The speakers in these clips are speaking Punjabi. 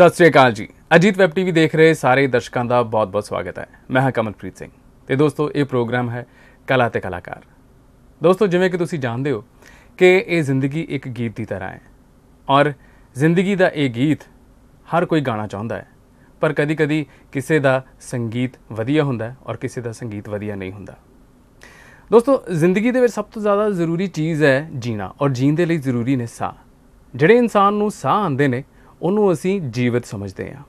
ਸਤਿ ਸ੍ਰੀ ਅਕਾਲ ਜੀ ਅਜੀਤ ਵੈਬ ਟੀਵੀ ਦੇਖ ਰਹੇ ਸਾਰੇ ਦਰਸ਼ਕਾਂ ਦਾ ਬਹੁਤ-ਬਹੁਤ ਸਵਾਗਤ ਹੈ ਮੈਂ ਹਾਂ ਕਮਲਪ੍ਰੀਤ ਸਿੰਘ ਤੇ ਦੋਸਤੋ ਇਹ ਪ੍ਰੋਗਰਾਮ ਹੈ ਕਲਾ ਤੇ ਕਲਾਕਾਰ ਦੋਸਤੋ ਜਿਵੇਂ ਕਿ ਤੁਸੀਂ ਜਾਣਦੇ ਹੋ ਕਿ ਇਹ ਜ਼ਿੰਦਗੀ ਇੱਕ ਗੀਤ ਦੀ ਤਰ੍ਹਾਂ ਹੈ ਔਰ ਜ਼ਿੰਦਗੀ ਦਾ ਇਹ ਗੀਤ ਹਰ ਕੋਈ ਗਾਣਾ ਚਾਹੁੰਦਾ ਹੈ ਪਰ ਕਦੀ-ਕਦੀ ਕਿਸੇ ਦਾ ਸੰਗੀਤ ਵਧੀਆ ਹੁੰਦਾ ਹੈ ਔਰ ਕਿਸੇ ਦਾ ਸੰਗੀਤ ਵਧੀਆ ਨਹੀਂ ਹੁੰਦਾ ਦੋਸਤੋ ਜ਼ਿੰਦਗੀ ਦੇ ਵਿੱਚ ਸਭ ਤੋਂ ਜ਼ਿਆਦਾ ਜ਼ਰੂਰੀ ਚੀਜ਼ ਹੈ ਜੀਣਾ ਔਰ ਜੀਣ ਦੇ ਲਈ ਜ਼ਰੂਰੀ ਨੇ ਸਾਹ ਜਿਹੜੇ ਇਨਸਾਨ ਨੂੰ ਸਾਹ ਆਉਂਦੇ ਨੇ ਉਹਨੂੰ ਅਸੀਂ ਜੀਵਤ ਸਮਝਦੇ ਹਾਂ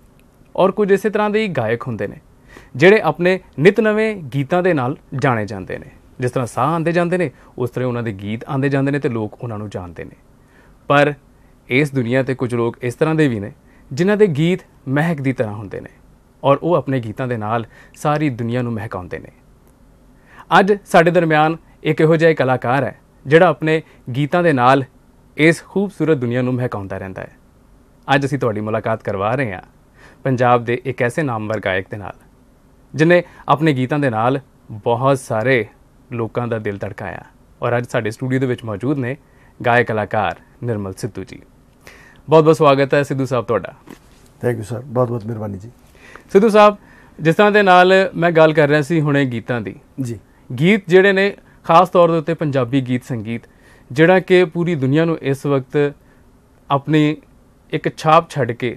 ਔਰ ਕੁਝ ਇਸੇ ਤਰ੍ਹਾਂ ਦੇ ਹੀ ਗਾਇਕ ਹੁੰਦੇ ਨੇ ਜਿਹੜੇ ਆਪਣੇ ਨਿਤ ਨਵੇਂ ਗੀਤਾਂ ਦੇ ਨਾਲ ਜਾਣੇ ਜਾਂਦੇ ਨੇ ਜਿਸ ਤਰ੍ਹਾਂ ਸਾਹ ਆਂਦੇ ਜਾਂਦੇ ਨੇ ਉਸ ਤਰ੍ਹਾਂ ਉਹਨਾਂ ਦੇ ਗੀਤ ਆਂਦੇ ਜਾਂਦੇ ਨੇ ਤੇ ਲੋਕ ਉਹਨਾਂ ਨੂੰ ਜਾਣਦੇ ਨੇ ਪਰ ਇਸ ਦੁਨੀਆ ਤੇ ਕੁਝ ਲੋਕ ਇਸ ਤਰ੍ਹਾਂ ਦੇ ਵੀ ਨੇ ਜਿਨ੍ਹਾਂ ਦੇ ਗੀਤ ਮਹਿਕ ਦੀ ਤਰ੍ਹਾਂ ਹੁੰਦੇ ਨੇ ਔਰ ਉਹ ਆਪਣੇ ਗੀਤਾਂ ਦੇ ਨਾਲ ਸਾਰੀ ਦੁਨੀਆ ਨੂੰ ਮਹਿਕਾਉਂਦੇ ਨੇ ਅੱਜ ਸਾਡੇ ਦਰਮਿਆਨ ਇੱਕ ਇਹੋ ਜਿਹਾ ਕਲਾਕਾਰ ਹੈ ਜਿਹੜਾ ਆਪਣੇ ਗੀਤਾਂ ਦੇ ਨਾਲ ਇਸ ਖੂਬਸੂਰਤ ਦੁਨੀਆ ਨੂੰ ਮਹਿਕਾਉਂਦਾ ਰਹਿੰਦਾ ਹੈ ਅੱਜ ਅਸੀਂ ਤੁਹਾਡੀ ਮੁਲਾਕਾਤ ਕਰਵਾ ਰਹੇ ਹਾਂ ਪੰਜਾਬ ਦੇ ਇੱਕ ਐਸੇ ਨਾਮਵਰ ਗਾਇਕ ਦੇ ਨਾਲ ਜਿਨੇ ਆਪਣੇ ਗੀਤਾਂ ਦੇ ਨਾਲ ਬਹੁਤ ਸਾਰੇ ਲੋਕਾਂ ਦਾ ਦਿਲ ਧੜਕਾਇਆ ਔਰ ਅੱਜ ਸਾਡੇ ਸਟੂਡੀਓ ਦੇ ਵਿੱਚ ਮੌਜੂਦ ਨੇ ਗਾਇਕ ਕਲਾਕਾਰ ਨਿਰਮਲ ਸਿੱਧੂ ਜੀ ਬਹੁਤ ਬਹੁਤ ਸਵਾਗਤ ਹੈ ਸਿੱਧੂ ਸਾਹਿਬ ਤੁਹਾਡਾ ਥੈਂਕ ਯੂ ਸਰ ਬਹੁਤ ਬਹੁਤ ਮਿਹਰਬਾਨੀ ਜੀ ਸਿੱਧੂ ਸਾਹਿਬ ਜਿਸ ਤਰ੍ਹਾਂ ਦੇ ਨਾਲ ਮੈਂ ਗੱਲ ਕਰ ਰਿਹਾ ਸੀ ਹੁਣੇ ਗੀਤਾਂ ਦੀ ਜੀ ਗੀਤ ਜਿਹੜੇ ਨੇ ਖਾਸ ਤੌਰ ਦੇ ਉੱਤੇ ਪੰਜਾਬੀ ਗੀਤ ਸੰਗੀਤ ਜਿਹੜਾ ਕਿ ਪੂਰੀ ਦੁਨੀਆ ਨੂੰ ਇਸ ਵਕਤ ਆਪਣੀ ਇੱਕ ਛਾਪ ਛੱਡ ਕੇ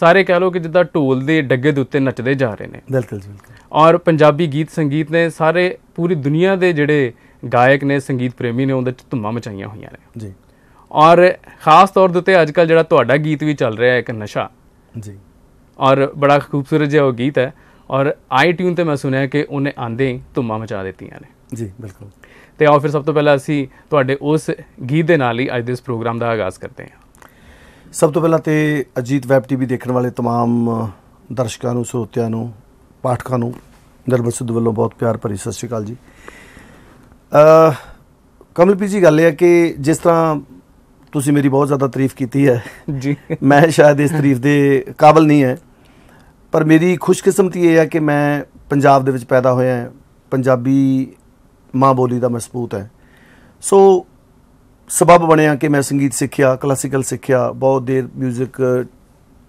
ਸਾਰੇ ਕਹਿ ਲੋ ਕਿ ਜਿੱਦਾਂ ਢੋਲ ਦੇ ਡੱਗੇ ਦੇ ਉੱਤੇ ਨੱਚਦੇ ਜਾ ਰਹੇ ਨੇ ਬਿਲਕੁਲ ਬਿਲਕੁਲ ਔਰ ਪੰਜਾਬੀ ਗੀਤ ਸੰਗੀਤ ਨੇ ਸਾਰੇ ਪੂਰੀ ਦੁਨੀਆ ਦੇ ਜਿਹੜੇ ਗਾਇਕ ਨੇ ਸੰਗੀਤ ਪ੍ਰੇਮੀ ਨੇ ਉਹਦੇ ਚ ਧੁੰਮਾਂ ਮਚਾਈਆਂ ਹੋਈਆਂ ਨੇ ਜੀ ਔਰ ਖਾਸ ਤੌਰ ਤੇ ਅੱਜ ਕੱਲ ਜਿਹੜਾ ਤੁਹਾਡਾ ਗੀਤ ਵੀ ਚੱਲ ਰਿਹਾ ਹੈ ਇੱਕ ਨਸ਼ਾ ਜੀ ਔਰ ਬੜਾ ਖੂਬਸੂਰਤ ਜਿਹਾ ਉਹ ਗੀਤ ਹੈ ਔਰ ਆਈਟਿਊਨ ਤੇ ਮੈਂ ਸੁਣਿਆ ਕਿ ਉਹਨੇ ਆਂਦੇ ਧੁੰਮਾਂ ਮਚਾ ਦਿੱਤੀਆਂ ਨੇ ਜੀ ਬਿਲਕੁਲ ਤੇ ਆਓ ਫਿਰ ਸਭ ਤੋਂ ਪਹਿਲਾਂ ਅਸੀਂ ਤੁਹਾਡੇ ਉਸ ਗੀਤ ਦੇ ਨਾਲ ਹੀ ਅੱਜ ਦੇ ਇਸ ਪ੍ਰੋਗਰਾਮ ਦਾ ਆਗਾਜ਼ ਕਰਦੇ ਹਾਂ ਸਭ ਤੋਂ ਪਹਿਲਾਂ ਤੇ ਅਜੀਤ ਵੈਬ ਟੀਵੀ ਦੇਖਣ ਵਾਲੇ तमाम ਦਰਸ਼ਕਾਂ ਨੂੰ ਸਰੋਤਿਆਂ ਨੂੰ ਪਾਠਕਾਂ ਨੂੰ ਦਰਬਰ ਸਿੱਧ ਵੱਲੋਂ ਬਹੁਤ ਪਿਆਰ ਭਰੀ ਸਤਿ ਸ਼੍ਰੀ ਅਕਾਲ ਜੀ ਅ ਕਮਲਪੀ ਜੀ ਗੱਲ ਇਹ ਹੈ ਕਿ ਜਿਸ ਤਰ੍ਹਾਂ ਤੁਸੀਂ ਮੇਰੀ ਬਹੁਤ ਜ਼ਿਆਦਾ ਤਾਰੀਫ ਕੀਤੀ ਹੈ ਜੀ ਮੈਂ ਸ਼ਾਇਦ ਇਸ ਤਾਰੀਫ ਦੇ ਕਾਬਿਲ ਨਹੀਂ ਹੈ ਪਰ ਮੇਰੀ ਖੁਸ਼ਕਿਸਮਤੀ ਇਹ ਹੈ ਕਿ ਮੈਂ ਪੰਜਾਬ ਦੇ ਵਿੱਚ ਪੈਦਾ ਹੋਇਆ ਹਾਂ ਪੰਜਾਬੀ ਮਾਂ ਬੋਲੀ ਦਾ ਮਸਬੂਤ ਹੈ ਸੋ ਸਬਬ ਬਣਿਆ ਕਿ ਮੈਂ ਸੰਗੀਤ ਸਿੱਖਿਆ ਕਲਾਸਿਕਲ ਸਿੱਖਿਆ ਬਹੁਤ ਦੇਰ 뮤직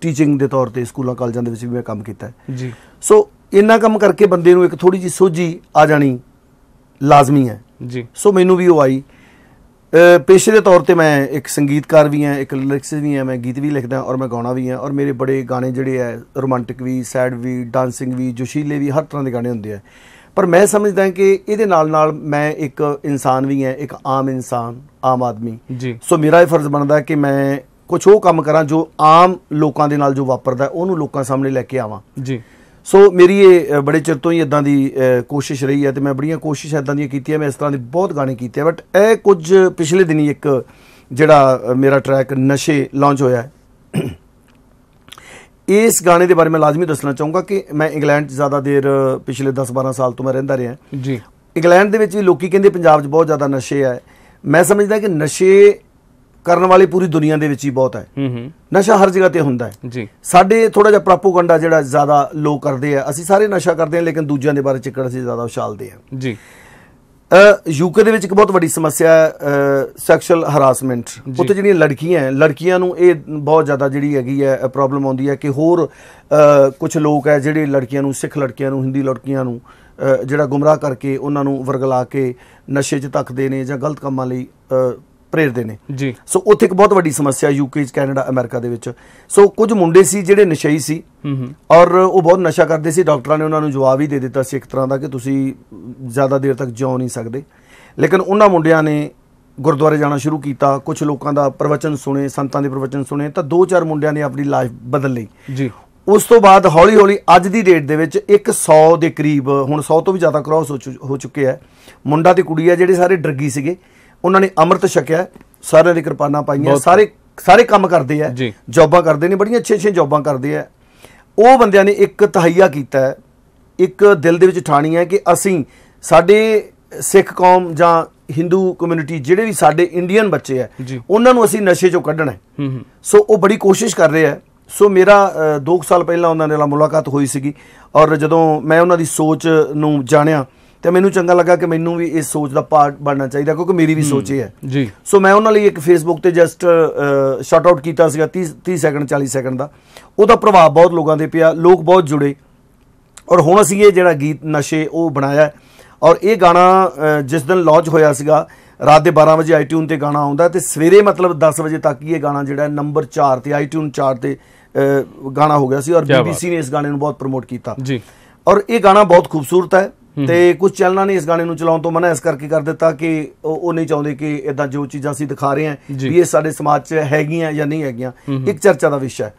ਟੀਚਿੰਗ ਦੇ ਤੌਰ ਤੇ ਸਕੂਲਾਂ ਕਾਲਜਾਂ ਦੇ ਵਿੱਚ ਵੀ ਮੈਂ ਕੰਮ ਕੀਤਾ ਹੈ ਜੀ ਸੋ ਇੰਨਾ ਕੰਮ ਕਰਕੇ ਬੰਦੇ ਨੂੰ ਇੱਕ ਥੋੜੀ ਜੀ ਸੋਝੀ ਆ ਜਾਣੀ ਲਾਜ਼ਮੀ ਹੈ ਜੀ ਸੋ ਮੈਨੂੰ ਵੀ ਉਹ ਆਈ ਪੇਸ਼ੇ ਦੇ ਤੌਰ ਤੇ ਮੈਂ ਇੱਕ ਸੰਗੀਤਕਾਰ ਵੀ ਹਾਂ ਇੱਕ ਲਿਰਿਕਸ ਵੀ ਹਾਂ ਮੈਂ ਗੀਤ ਵੀ ਲਿਖਦਾ ਔਰ ਮੈਂ ਗਾਉਣਾ ਵੀ ਹਾਂ ਔਰ ਮੇਰੇ ਬੜੇ ਗਾਣੇ ਜਿਹੜੇ ਐ ਰੋਮਾਂਟਿਕ ਵੀ ਸੈਡ ਵੀ ਡਾਂਸਿੰਗ ਵੀ ਜੋਸ਼ੀਲੇ ਵੀ ਹਰ ਤਰ੍ਹਾਂ ਦੇ ਗਾਣੇ ਹੁੰਦੇ ਆ ਪਰ ਮੈਂ ਸਮਝਦਾ ਕਿ ਇਹਦੇ ਨਾਲ ਨਾਲ ਮੈਂ ਇੱਕ ਇਨਸਾਨ ਵੀ ਹਾਂ ਇੱਕ ਆਮ ਇਨਸਾਨ ਆਮ ਆਦਮੀ ਜੀ ਸੋ ਮੇਰਾ ਇਹ ਫਰਜ਼ ਬਣਦਾ ਕਿ ਮੈਂ ਕੁਝ ਉਹ ਕੰਮ ਕਰਾਂ ਜੋ ਆਮ ਲੋਕਾਂ ਦੇ ਨਾਲ ਜੋ ਵਾਪਰਦਾ ਉਹਨੂੰ ਲੋਕਾਂ ਸਾਹਮਣੇ ਲੈ ਕੇ ਆਵਾਂ ਜੀ ਸੋ ਮੇਰੀ ਇਹ ਬੜੇ ਚਿਰ ਤੋਂ ਹੀ ਇਦਾਂ ਦੀ ਕੋਸ਼ਿਸ਼ ਰਹੀ ਹੈ ਤੇ ਮੈਂ ਬੜੀਆਂ ਕੋਸ਼ਿਸ਼ਾਂ ਇਦਾਂ ਦੀਆਂ ਕੀਤੀਆਂ ਮੈਂ ਇਸ ਤਰ੍ਹਾਂ ਦੇ ਬਹੁਤ ਗਾਣੇ ਕੀਤੇ ਬਟ ਇਹ ਕੁਝ ਪਿਛਲੇ ਦਿਨੀ ਇੱਕ ਜਿਹੜਾ ਮੇਰਾ ਟਰੈਕ ਨਸ਼ੇ ਲਾਂਚ ਹੋਇਆ ਹੈ ਇਸ ਗਾਣੇ ਦੇ ਬਾਰੇ ਮੈਂ ਲਾਜ਼ਮੀ ਦੱਸਣਾ ਚਾਹੂੰਗਾ ਕਿ ਮੈਂ ਇੰਗਲੈਂਡ 'ਚ ਜ਼ਿਆਦਾ ਦੇਰ ਪਿਛਲੇ 10-12 ਸਾਲ ਤੋਂ ਮੈਂ ਰਹਿੰਦਾ ਰਿਹਾ ਜੀ ਇੰਗਲੈਂਡ ਦੇ ਵਿੱਚ ਵੀ ਲੋਕੀ ਕਹਿੰਦੇ ਪੰਜਾਬ 'ਚ ਬਹੁਤ ਜ਼ਿਆਦਾ ਨਸ਼ੇ ਆ ਮੈਂ ਸਮਝਦਾ ਕਿ ਨਸ਼ੇ ਕਰਨ ਵਾਲੀ ਪੂਰੀ ਦੁਨੀਆ ਦੇ ਵਿੱਚ ਹੀ ਬਹੁਤ ਹੈ ਹੂੰ ਹੂੰ ਨਸ਼ਾ ਹਰ ਜਗ੍ਹਾ ਤੇ ਹੁੰਦਾ ਹੈ ਜੀ ਸਾਡੇ ਥੋੜਾ ਜਿਹਾ ਪ੍ਰੋਪਗੈਂਡਾ ਜਿਹੜਾ ਜ਼ਿਆਦਾ ਲੋਕ ਕਰਦੇ ਆ ਅਸੀਂ ਸਾਰੇ ਨਸ਼ਾ ਕਰਦੇ ਆ ਲੇਕਿਨ ਦੂਜਿਆਂ ਦੇ ਬਾਰੇ ਚਿੱਕੜ ਅਸੀਂ ਜ਼ਿਆਦਾ ਉਛਾਲਦੇ ਆ ਜੀ ਯੂਕੇ ਦੇ ਵਿੱਚ ਇੱਕ ਬਹੁਤ ਵੱਡੀ ਸਮੱਸਿਆ ਹੈ ਸੈਕਸ਼ੂਅਲ ਹਰਾਸਮੈਂਟ ਉੱਥੇ ਜਿਹੜੀਆਂ ਲੜਕੀਆਂ ਹੈ ਲੜਕੀਆਂ ਨੂੰ ਇਹ ਬਹੁਤ ਜ਼ਿਆਦਾ ਜਿਹੜੀ ਹੈਗੀ ਹੈ ਪ੍ਰੋਬਲਮ ਆਉਂਦੀ ਹੈ ਕਿ ਹੋਰ ਕੁਝ ਲੋਕ ਹੈ ਜਿਹੜੇ ਲੜਕੀਆਂ ਨੂੰ ਸਿੱਖ ਲੜਕੀਆਂ ਨੂੰ ਹਿੰਦੀ ਲੜਕੀਆਂ ਨੂੰ ਜਿਹੜਾ ਗੁੰਮਰਾਹ ਕਰਕੇ ਉਹਨਾਂ ਨੂੰ ਵਰਗਲਾ ਕੇ ਨਸ਼ੇ 'ਚ ਧੱਕਦੇ ਨੇ ਜਾਂ ਗਲਤ ਕੰਮਾਂ ਲਈ ਪ੍ਰੇਰਦੇ ਨੇ ਜੀ ਸੋ ਉੱਥੇ ਇੱਕ ਬਹੁਤ ਵੱਡੀ ਸਮੱਸਿਆ ਯੂਕੇ ਕੈਨੇਡਾ ਅਮਰੀਕਾ ਦੇ ਵਿੱਚ ਸੋ ਕੁਝ ਮੁੰਡੇ ਸੀ ਜਿਹੜੇ ਨਸ਼ਈ ਸੀ ਔਰ ਉਹ ਬਹੁਤ ਨਸ਼ਾ ਕਰਦੇ ਸੀ ਡਾਕਟਰਾਂ ਨੇ ਉਹਨਾਂ ਨੂੰ ਜਵਾਬ ਹੀ ਦੇ ਦਿੱਤਾ ਸੀ ਇੱਕ ਤਰ੍ਹਾਂ ਦਾ ਕਿ ਤੁਸੀਂ ਜ਼ਿਆਦਾ ਦੇਰ ਤੱਕ ਜਿਉ ਨਹੀਂ ਸਕਦੇ ਲੇਕਿਨ ਉਹਨਾਂ ਮੁੰਡਿਆਂ ਨੇ ਗੁਰਦੁਆਰੇ ਜਾਣਾ ਸ਼ੁਰੂ ਕੀਤਾ ਕੁਝ ਲੋਕਾਂ ਦਾ ਪ੍ਰਵਚਨ ਸੁਣੇ ਸੰਤਾਂ ਦੇ ਪ੍ਰਵਚਨ ਸੁਣੇ ਤਾਂ ਦੋ ਚਾਰ ਮੁੰਡਿਆਂ ਨੇ ਆਪਣੀ ਲਾਈਫ ਬਦਲ ਲਈ ਜੀ ਉਸ ਤੋਂ ਬਾਅਦ ਹੌਲੀ-ਹੌਲੀ ਅੱਜ ਦੀ ਡੇਟ ਦੇ ਵਿੱਚ 100 ਦੇ ਕਰੀਬ ਹੁਣ 100 ਤੋਂ ਵੀ ਜ਼ਿਆਦਾ ਕ੍ਰਾਸ ਹੋ ਚੁੱਕੇ ਆ ਮੁੰਡਾ ਤੇ ਕੁੜੀ ਆ ਜਿਹੜੇ ਸਾਰੇ ਡਰਗੀ ਸੀਗੇ ਉਹਨਾਂ ਨੇ ਅੰਮ੍ਰਿਤ ਛਕਿਆ ਸਾਰਿਆਂ ਦੀ ਕਿਰਪਾਨਾ ਪਾਈਆਂ ਸਾਰੇ ਸਾਰੇ ਕੰਮ ਕਰਦੇ ਆ ਜੌਬਾਂ ਕਰਦੇ ਨੇ ਬੜੀਆਂ ਅੱਛੇ ਅੱਛੇ ਜੌਬਾਂ ਕਰਦੇ ਆ ਉਹ ਬੰਦਿਆਂ ਨੇ ਇੱਕ ਤਹਈਆ ਕੀਤਾ ਇੱਕ ਦਿਲ ਦੇ ਵਿੱਚ ਠਾਣੀ ਹੈ ਕਿ ਅਸੀਂ ਸਾਡੇ ਸਿੱਖ ਕੌਮ ਜਾਂ Hindu ਕਮਿਊਨਿਟੀ ਜਿਹੜੇ ਵੀ ਸਾਡੇ ਇੰਡੀਅਨ ਬੱਚੇ ਆ ਉਹਨਾਂ ਨੂੰ ਅਸੀਂ ਨਸ਼ੇ ਚੋਂ ਕੱਢਣਾ ਹੈ ਸੋ ਉਹ ਬੜੀ ਕੋਸ਼ਿਸ਼ ਕਰ ਰਹੇ ਆ ਸੋ ਮੇਰਾ 2 ਸਾਲ ਪਹਿਲਾਂ ਉਹਨਾਂ ਨਾਲ ਮੁਲਾਕਾਤ ਹੋਈ ਸੀਗੀ ਔਰ ਜਦੋਂ ਮੈਂ ਉਹਨਾਂ ਦੀ ਸੋਚ ਨੂੰ ਜਾਣਿਆ ਤੇ ਮੈਨੂੰ ਚੰਗਾ ਲੱਗਾ ਕਿ ਮੈਨੂੰ ਵੀ ਇਸ ਸੋਚ ਦਾ ਪਾਰਟ ਬਣਨਾ ਚਾਹੀਦਾ ਕਿਉਂਕਿ ਮੇਰੀ ਵੀ ਸੋਚ ਇਹ ਹੈ ਜੀ ਸੋ ਮੈਂ ਉਹਨਾਂ ਲਈ ਇੱਕ ਫੇਸਬੁੱਕ ਤੇ ਜਸਟ ਸ਼ਾਟ ਆਊਟ ਕੀਤਾ ਸੀਗਾ 30 30 ਸੈਕਿੰਡ 40 ਸੈਕਿੰਡ ਦਾ ਉਹਦਾ ਪ੍ਰਭਾਵ ਬਹੁਤ ਲੋਕਾਂ ਦੇ ਪਿਆ ਲੋਕ ਬਹੁਤ ਜੁੜੇ ਔਰ ਹੁਣ ਅਸੀਂ ਇਹ ਜਿਹੜਾ ਗੀਤ ਨਸ਼ੇ ਉਹ ਬਣਾਇਆ ਔਰ ਇਹ ਗਾਣਾ ਜਿਸ ਦਿਨ ਲਾਂਚ ਹੋਇਆ ਸੀਗਾ ਰਾਤ ਦੇ 12 ਵਜੇ ਆਈਟਿਊਨ ਤੇ ਗਾਣਾ ਆਉਂਦਾ ਤੇ ਸਵੇਰੇ ਮਤਲਬ 10 ਵਜੇ ਤੱਕ ਇਹ ਗਾਣਾ ਜਿਹੜਾ ਨੰਬਰ 4 ਤੇ ਆਈਟਿਊਨ 4 ਤੇ ਗਾਣਾ ਹੋ ਗਿਆ ਸੀ ਔਰ ਬੀਬੀਸੀ ਨੇ ਇਸ ਗਾਣੇ ਨੂੰ ਬਹੁਤ ਪ੍ਰਮੋਟ ਕੀਤਾ ਜੀ ਔਰ ਇਹ ਗਾਣਾ ਬਹੁਤ ਖੂਬਸੂਰਤ ਹੈ ਤੇ ਕੁਝ ਚੱਲਣਾ ਨਹੀਂ ਇਸ ਗਾਣੇ ਨੂੰ ਚਲਾਉਣ ਤੋਂ ਮਨਾ ਇਸ ਕਰਕੇ ਕਰ ਦਿੱਤਾ ਕਿ ਉਹ ਨਹੀਂ ਚਾਹੁੰਦੇ ਕਿ ਇਦਾਂ ਜੋ ਚੀਜ਼ਾਂ ਅਸੀਂ ਦਿਖਾ ਰਹੇ ਹਾਂ ਵੀ ਇਹ ਸਾਡੇ ਸਮਾਜ 'ਚ ਹੈਗੀਆਂ ਜਾਂ ਨਹੀਂ ਹੈਗੀਆਂ ਇੱਕ ਚਰਚਾ ਦਾ ਵਿਸ਼ਾ ਹੈ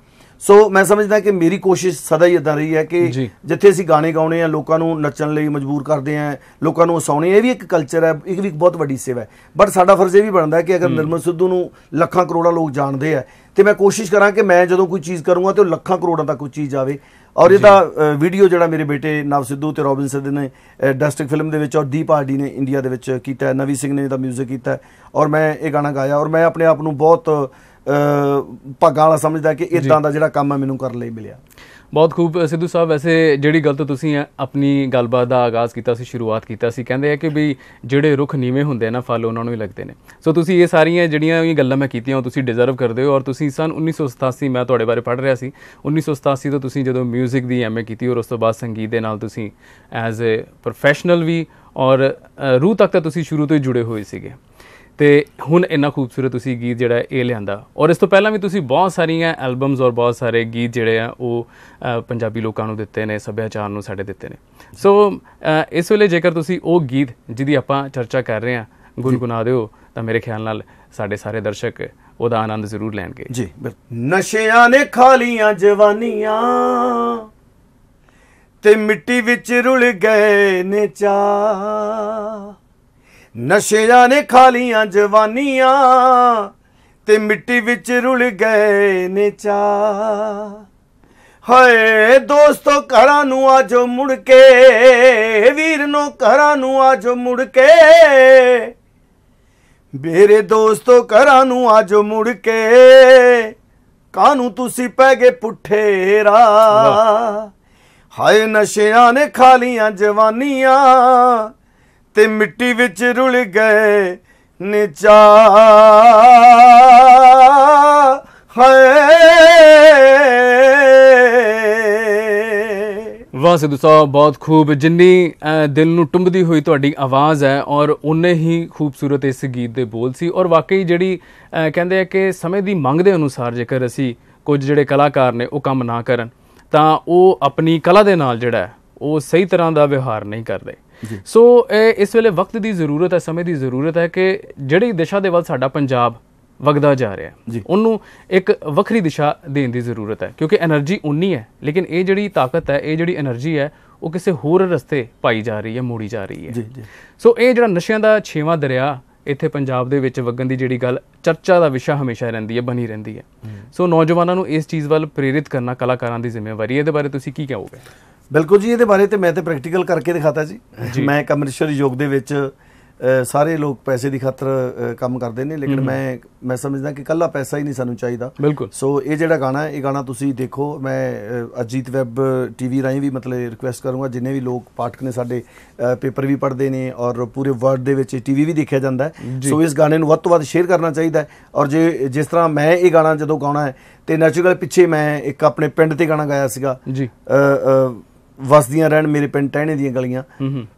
ਸੋ ਮੈਂ ਸਮਝਦਾ ਕਿ ਮੇਰੀ ਕੋਸ਼ਿਸ਼ ਸਦਾ ਹੀ ਇਦਾਂ ਰਹੀ ਹੈ ਕਿ ਜਿੱਥੇ ਅਸੀਂ ਗਾਣੇ ਗਾਉਣੇ ਆ ਲੋਕਾਂ ਨੂੰ ਨੱਚਣ ਲਈ ਮਜਬੂਰ ਕਰਦੇ ਆ ਲੋਕਾਂ ਨੂੰ ਹਸਾਉਣੇ ਇਹ ਵੀ ਇੱਕ ਕਲਚਰ ਹੈ ਇਹ ਵੀ ਇੱਕ ਬਹੁਤ ਵੱਡੀ ਸੇਵਾ ਹੈ ਬਟ ਸਾਡਾ ਫਰਜ਼ ਇਹ ਵੀ ਬਣਦਾ ਹੈ ਕਿ ਅਗਰ ਨਿਰਮਲ ਸਿੱਧੂ ਨੂੰ ਲੱਖਾਂ ਕਰੋੜਾਂ ਲੋਕ ਜਾਣਦੇ ਆ ਤੇ ਮੈਂ ਕੋਸ਼ਿਸ਼ ਕਰਾਂ ਕਿ ਮੈਂ ਜਦੋਂ ਕੋਈ ਚੀਜ਼ ਕਰੂੰਗਾ ਤੇ ਉਹ ਲੱਖਾਂ ਕਰੋੜਾਂ ਤੱਕ ਕੋਈ ਚੀਜ਼ ਜਾਵੇ ਔਰ ਇਹਦਾ ਵੀਡੀਓ ਜਿਹੜਾ ਮੇਰੇ ਬੇਟੇ ਨਵ ਸਿੱਧੂ ਤੇ ਰੋਬਿਨ ਸਿੱਧੂ ਨੇ ਡਸਟਿਕ ਫਿਲਮ ਦੇ ਵਿੱਚ ਔਰ ਦੀਪ ਆਰਡੀ ਨੇ ਇੰਡੀਆ ਦੇ ਵਿੱਚ ਕੀਤਾ ਨਵੀ ਸਿੰਘ ਨੇ ਇਹਦਾ 뮤직 ਕੀਤਾ ਔਰ ਮੈਂ ਇਹ ਗਾਣਾ ਗਾਇਆ ਔਰ ਮੈਂ ਆਪਣੇ ਆਪ ਨੂੰ ਬਹੁਤ ਭਾਗਾਂ ਵਾਲਾ ਸਮਝਦਾ ਕਿ ਇਦਾਂ ਦਾ ਜਿਹੜਾ ਕੰਮ ਹੈ ਮੈਨੂੰ ਕਰਨ ਲਈ ਮਿਲਿਆ ਬਹੁਤ ਖੂਬ ਸਿੱਧੂ ਸਾਹਿਬ ਵੈਸੇ ਜਿਹੜੀ ਗੱਲ ਤੋਂ ਤੁਸੀਂ ਆਪਣੀ ਗੱਲਬਾਤ ਦਾ ਆਗਾਜ਼ ਕੀਤਾ ਸੀ ਸ਼ੁਰੂਆਤ ਕੀਤਾ ਸੀ ਕਹਿੰਦੇ ਆ ਕਿ ਵੀ ਜਿਹੜੇ ਰੁੱਖ ਨੀਵੇਂ ਹੁੰਦੇ ਨਾ ਫਲ ਉਹਨਾਂ ਨੂੰ ਹੀ ਲੱਗਦੇ ਨੇ ਸੋ ਤੁਸੀਂ ਇਹ ਸਾਰੀਆਂ ਜਿਹੜੀਆਂ ਵੀ ਗੱਲਾਂ ਮੈਂ ਕੀਤੀਆਂ ਤੁਸੀਂ ਡਿਜ਼ਰਵ ਕਰਦੇ ਹੋ ਔਰ ਤੁਸੀਂ ਸਨ 1987 ਮੈਂ ਤੁਹਾਡੇ ਬਾਰੇ ਪੜ੍ਹ ਰਿਹਾ ਸੀ 1987 ਤੋਂ ਤੁਸੀਂ ਜਦੋਂ 뮤직 ਦੀ ਐਮਏ ਕੀਤੀ ਔਰ ਉਸ ਤੋਂ ਬਾਅਦ ਸੰਗੀਤ ਦੇ ਨਾਲ ਤੁਸੀਂ ਐਜ਼ ਅ ਪ੍ਰੋਫੈਸ਼ਨਲ ਵੀ ਔਰ ਰੂਹ ਤੱਕ ਤਾਂ ਤੁਸੀਂ ਸ਼ੁਰੂ ਤੋਂ ਹੀ ਜੁੜੇ ਹੋਏ ਸੀਗੇ ਤੇ ਹੁਣ ਇੰਨਾ ਖੂਬਸੂਰਤ ਤੁਸੀਂ ਗੀਤ ਜਿਹੜਾ ਇਹ ਲਿਆਂਦਾ ਔਰ ਇਸ ਤੋਂ ਪਹਿਲਾਂ ਵੀ ਤੁਸੀਂ ਬਹੁਤ ਸਾਰੀਆਂ ਐਲਬਮਸ ਔਰ ਬਹੁਤ ਸਾਰੇ ਗੀਤ ਜਿਹੜੇ ਆ ਉਹ ਪੰਜਾਬੀ ਲੋਕਾਂ ਨੂੰ ਦਿੱਤੇ ਨੇ ਸੱਭਿਆਚਾਰ ਨੂੰ ਸਾਡੇ ਦਿੱਤੇ ਨੇ ਸੋ ਇਸ ਵੇਲੇ ਜੇਕਰ ਤੁਸੀਂ ਉਹ ਗੀਤ ਜਿਹਦੀ ਆਪਾਂ ਚਰਚਾ ਕਰ ਰਹੇ ਆ ਗੁੰਗੁਨਾ ਦਿਓ ਤਾਂ ਮੇਰੇ ਖਿਆਲ ਨਾਲ ਸਾਡੇ ਸਾਰੇ ਦਰਸ਼ਕ ਉਹਦਾ ਆਨੰਦ ਜ਼ਰੂਰ ਲੈਣਗੇ ਜੀ ਨਸ਼ਿਆਂ ਨੇ ਖਾਲੀਆਂ ਜਵਾਨੀਆਂ ਤੇ ਮਿੱਟੀ ਵਿੱਚ ਰੁਲ ਗਏ ਨੇ ਚਾ ਨਸ਼ਿਆਂ ਨੇ ਖਾ ਲੀਆਂ ਜਵਾਨੀਆਂ ਤੇ ਮਿੱਟੀ ਵਿੱਚ ਰੁਲ ਗਏ ਨੇ ਚਾ ਹਏ ਦੋਸਤੋ ਘਰਾਂ ਨੂੰ ਆਜੋ ਮੁੜ ਕੇ ਵੀਰ ਨੂੰ ਘਰਾਂ ਨੂੰ ਆਜੋ ਮੁੜ ਕੇ ਮੇਰੇ ਦੋਸਤੋ ਘਰਾਂ ਨੂੰ ਆਜੋ ਮੁੜ ਕੇ ਕਾਨੂੰ ਤੁਸੀਂ ਪੈ ਗਏ ਪੁੱਠੇਰਾ ਹਾਏ ਨਸ਼ਿਆਂ ਨੇ ਖਾ ਲੀਆਂ ਜਵਾਨੀਆਂ ਤੇ ਮਿੱਟੀ ਵਿੱਚ ਰੁਲ ਗਏ ਨਿਚਾ ਵਾਹ ਸਿੱਧੂ ਸਾਹਿਬ ਬਹੁਤ ਖੂਬ ਜਿੰਨੀ ਦਿਲ ਨੂੰ ਟੁੰਬਦੀ ਹੋਈ ਤੁਹਾਡੀ ਆਵਾਜ਼ ਹੈ ਔਰ ਉਨੇ ਹੀ ਖੂਬਸੂਰਤ ਇਸ ਗੀਤ ਦੇ ਬੋਲ ਸੀ ਔਰ ਵਾਕਈ ਜਿਹੜੀ ਕਹਿੰਦੇ ਆ ਕਿ ਸਮੇਂ ਦੀ ਮੰਗ ਦੇ ਅਨੁਸਾਰ ਜੇਕਰ ਅਸੀਂ ਕੁਝ ਜਿਹੜੇ ਕਲਾਕਾਰ ਨੇ ਉਹ ਕੰਮ ਨਾ ਕਰਨ ਤਾਂ ਉਹ ਆਪਣੀ ਕਲਾ ਦੇ ਨਾਲ ਜਿਹੜਾ ਉਹ ਸਹੀ ਤਰ੍ਹਾਂ ਦਾ ਵਿਵਹਾਰ ਨਹੀਂ ਕਰਦੇ ਸੋ ਇਸ ਵੇਲੇ ਵਕਤ ਦੀ ਜ਼ਰੂਰਤ ਹੈ ਸਮੇਂ ਦੀ ਜ਼ਰੂਰਤ ਹੈ ਕਿ ਜਿਹੜੀ ਦਿਸ਼ਾ ਦੇ ਵੱਲ ਸਾਡਾ ਪੰਜਾਬ ਵਗਦਾ ਜਾ ਰਿਹਾ ਹੈ ਉਹਨੂੰ ਇੱਕ ਵੱਖਰੀ ਦਿਸ਼ਾ ਦੇਣ ਦੀ ਜ਼ਰੂਰਤ ਹੈ ਕਿਉਂਕਿ એનર્ਜੀ ਉਨੀ ਹੈ ਲੇਕਿਨ ਇਹ ਜਿਹੜੀ ਤਾਕਤ ਹੈ ਇਹ ਜਿਹੜੀ એનર્ਜੀ ਹੈ ਉਹ ਕਿਸੇ ਹੋਰ ਰਸਤੇ ਪਾਈ ਜਾ ਰਹੀ ਹੈ ਮੋੜੀ ਜਾ ਰਹੀ ਹੈ ਜੀ ਜੀ ਸੋ ਇਹ ਜਿਹੜਾ ਨਸ਼ਿਆਂ ਦਾ ਛੇਵਾਂ ਦਰਿਆ ਇੱਥੇ ਪੰਜਾਬ ਦੇ ਵਿੱਚ ਵਗਣ ਦੀ ਜਿਹੜੀ ਗੱਲ ਚਰਚਾ ਦਾ ਵਿਸ਼ਾ ਹਮੇਸ਼ਾ ਰਹਿੰਦੀ ਹੈ ਬਣੀ ਰਹਿੰਦੀ ਹੈ ਸੋ ਨੌਜਵਾਨਾਂ ਨੂੰ ਇਸ ਚੀਜ਼ ਵੱਲ ਪ੍ਰੇਰਿਤ ਕਰਨਾ ਕਲਾਕਾਰਾਂ ਦੀ ਜ਼ਿੰਮੇਵਾਰੀ ਹੈ ਇਹਦੇ ਬਾਰੇ ਤੁਸੀਂ ਕੀ ਕਹੋਗੇ ਬਿਲਕੁਲ ਜੀ ਇਹਦੇ ਬਾਰੇ ਤੇ ਮੈਂ ਤੇ ਪ੍ਰੈਕਟੀਕਲ ਕਰਕੇ ਦਿਖਾਤਾ ਜੀ ਮੈਂ ਕਮਰਸ਼ੀਅਲ ਯੋਗ ਦੇ ਵਿੱਚ ਸਾਰੇ ਲੋਕ ਪੈਸੇ ਦੀ ਖਾਤਰ ਕੰਮ ਕਰਦੇ ਨੇ ਲੇਕਿਨ ਮੈਂ ਮੈਂ ਸਮਝਦਾ ਕਿ ਕੱਲਾ ਪੈਸਾ ਹੀ ਨਹੀਂ ਸਾਨੂੰ ਚਾਹੀਦਾ ਸੋ ਇਹ ਜਿਹੜਾ ਗਾਣਾ ਇਹ ਗਾਣਾ ਤੁਸੀਂ ਦੇਖੋ ਮੈਂ ਅਜੀਤ ਵੈਬ ਟੀਵੀ ਰਾਹੀਂ ਵੀ ਮਤਲਬ ਰਿਕੁਐਸਟ ਕਰੂੰਗਾ ਜਿੰਨੇ ਵੀ ਲੋਕ ਪਾਠਕ ਨੇ ਸਾਡੇ ਪੇਪਰ ਵੀ ਪੜ੍ਹਦੇ ਨੇ ਔਰ ਪੂਰੇ ਵਰਲਡ ਦੇ ਵਿੱਚ ਟੀਵੀ ਵੀ ਦੇਖਿਆ ਜਾਂਦਾ ਸੋ ਇਸ ਗਾਣੇ ਨੂੰ ਵੱਧ ਤੋਂ ਵੱਧ ਸ਼ੇਅਰ ਕਰਨਾ ਚਾਹੀਦਾ ਔਰ ਜੇ ਜਿਸ ਤਰ੍ਹਾਂ ਮੈਂ ਇਹ ਗਾਣਾ ਜਦੋਂ ਗਾਉਣਾ ਹੈ ਤੇ ਨੈਚੁਰਲ ਪਿੱਛੇ ਮੈਂ ਇੱਕ ਆਪਣੇ ਪਿੰਡ ਤੇ ਗਾਣਾ ਗਾਇਆ ਸੀਗਾ ਜੀ ਵਸਦੀਆਂ ਰਹਿਣ ਮੇਰੇ ਪਿੰਡ ਟਹਿਣੇ ਦੀਆਂ ਗਲੀਆਂ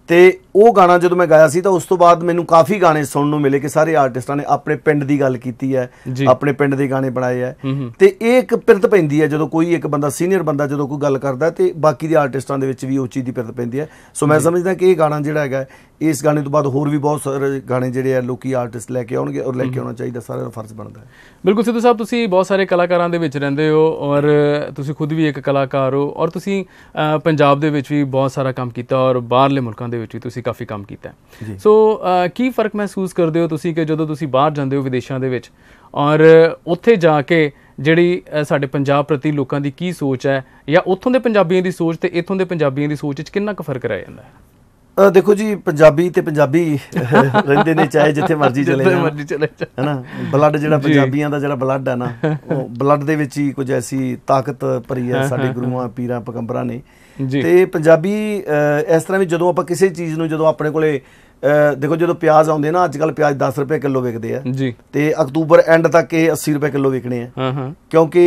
ਤੇ ਉਹ ਗਾਣਾ ਜਦੋਂ ਮੈਂ ਗਾਇਆ ਸੀ ਤਾਂ ਉਸ ਤੋਂ ਬਾਅਦ ਮੈਨੂੰ ਕਾਫੀ ਗਾਣੇ ਸੁਣਨ ਨੂੰ ਮਿਲੇ ਕਿ ਸਾਰੇ ਆਰਟਿਸਟਾਂ ਨੇ ਆਪਣੇ ਪਿੰਡ ਦੀ ਗੱਲ ਕੀਤੀ ਹੈ ਆਪਣੇ ਪਿੰਡ ਦੇ ਗਾਣੇ ਬਣਾਏ ਹੈ ਤੇ ਇਹ ਇੱਕ ਪਿਰਤ ਪੈਂਦੀ ਹੈ ਜਦੋਂ ਕੋਈ ਇੱਕ ਬੰਦਾ ਸੀਨੀਅਰ ਬੰਦਾ ਜਦੋਂ ਕੋਈ ਗੱਲ ਕਰਦਾ ਤੇ ਬਾਕੀ ਦੇ ਆਰਟਿਸਟਾਂ ਦੇ ਵਿੱਚ ਵੀ ਉਹ ਚੀਜ਼ ਦੀ ਪਿਰਤ ਪੈਂਦੀ ਹੈ ਸੋ ਮੈਂ ਸਮਝਦਾ ਕਿ ਇਹ ਗਾਣਾ ਜਿਹੜਾ ਹੈਗਾ ਇਸ ਗਾਣੇ ਤੋਂ ਬਾਅਦ ਹੋਰ ਵੀ ਬਹੁਤ ਸਾਰੇ ਗਾਣੇ ਜਿਹੜੇ ਆ ਲੋਕੀ ਆਰਟਿਸਟ ਲੈ ਕੇ ਆਉਣਗੇ ਔਰ ਲੈ ਕੇ ਆਉਣਾ ਚਾਹੀਦਾ ਸਾਰਿਆਂ ਦਾ ਫਰਜ਼ ਬਣਦਾ ਹੈ ਬਿਲਕੁਲ ਸਿੱਧੂ ਸਾਹਿਬ ਤੁਸੀਂ ਬਹੁਤ ਸਾਰੇ ਕਲਾਕਾਰਾਂ ਦੇ ਵਿੱਚ ਰਹਿੰਦੇ ਹੋ ਔਰ ਤੁਸੀਂ ਖੁਦ ਵੀ ਇੱਕ ਕਲਾਕਾਰ ਹੋ ਔਰ ਤੁਸੀਂ ਪੰਜਾਬ ਪੰਜਾਬ ਦੇ ਵਿੱਚ ਵੀ ਬਹੁਤ ਸਾਰਾ ਕੰਮ ਕੀਤਾ ਔਰ ਬਾਹਰਲੇ ਮੁਲਕਾਂ ਦੇ ਵਿੱਚ ਵੀ ਤੁਸੀਂ ਕਾਫੀ ਕੰਮ ਕੀਤਾ ਸੋ ਕੀ ਫਰਕ ਮਹਿਸੂਸ ਕਰਦੇ ਹੋ ਤੁਸੀਂ ਕਿ ਜਦੋਂ ਤੁਸੀਂ ਬਾਹਰ ਜਾਂਦੇ ਹੋ ਵਿਦੇਸ਼ਾਂ ਦੇ ਵਿੱਚ ਔਰ ਉੱਥੇ ਜਾ ਕੇ ਜਿਹੜੀ ਸਾਡੇ ਪੰਜਾਬ ਪ੍ਰਤੀ ਲੋਕਾਂ ਦੀ ਕੀ ਸੋਚ ਹੈ ਜਾਂ ਉੱਥੋਂ ਦੇ ਪੰਜਾਬੀਆਂ ਦੀ ਸੋਚ ਤੇ ਇੱਥੋਂ ਦੇ ਪੰਜਾਬੀਆਂ ਦੀ ਸੋਚ ਵਿੱਚ ਕਿੰਨਾ ਕੁ ਫਰਕ ਰਹਿ ਜਾਂਦਾ ਹੈ ਦੇਖੋ ਜੀ ਪੰਜਾਬੀ ਤੇ ਪੰਜਾਬੀ ਰਹਿੰਦੇ ਨੇ ਚਾਹੇ ਜਿੱਥੇ ਮਰਜ਼ੀ ਚਲੇ ਜਾਣ ਮਰਜ਼ੀ ਚਲੇ ਜਾਣ ਹੈਨਾ ਬਲੱਡ ਜਿਹੜਾ ਪੰਜਾਬੀਆਂ ਦਾ ਜਿਹੜਾ ਬਲੱਡ ਹੈ ਨਾ ਉਹ ਬਲੱਡ ਦੇ ਵਿੱਚ ਹੀ ਕੁਝ ਐਸੀ ਤਾਕਤ ਭਰੀ ਹੈ ਸਾਡੇ ਗੁਰੂਆਂ ਪੀਰਾਂ ਪਗੰਬਰਾਂ ਨੇ ਤੇ ਪੰਜਾਬੀ ਇਸ ਤਰ੍ਹਾਂ ਵੀ ਜਦੋਂ ਆਪਾਂ ਕਿਸੇ ਚੀਜ਼ ਨੂੰ ਜਦੋਂ ਆਪਣੇ ਕੋਲੇ ਦੇਖੋ ਜਦੋਂ ਪਿਆਜ਼ ਆਉਂਦੇ ਨਾ ਅੱਜ ਕੱਲ ਪਿਆਜ਼ 10 ਰੁਪਏ ਕਿਲੋ ਵਿਕਦੇ ਆ ਜੀ ਤੇ ਅਕਤੂਬਰ ਐਂਡ ਤੱਕ ਇਹ 80 ਰੁਪਏ ਕਿਲੋ ਵਿਕਣੇ ਆ ਹਾਂ ਹਾਂ ਕਿਉਂਕਿ